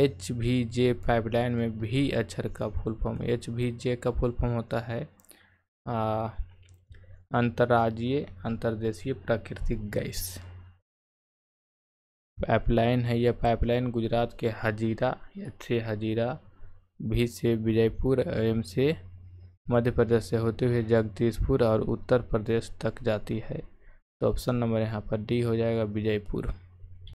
H भी जे pipeline में भी अक्षर का फुल फॉर्म एच भी जे का फुल फॉर्म होता है अंतर्राज्यीय अंतर्देशीय प्राकृतिक गैस पाइपलाइन है यह पाइपलाइन गुजरात के हजीरा एच से हजीरा भी से विजयपुर एम से मध्य प्रदेश से होते हुए जगदीशपुर और उत्तर प्रदेश तक जाती है तो ऑप्शन नंबर यहाँ पर डी हो जाएगा विजयपुर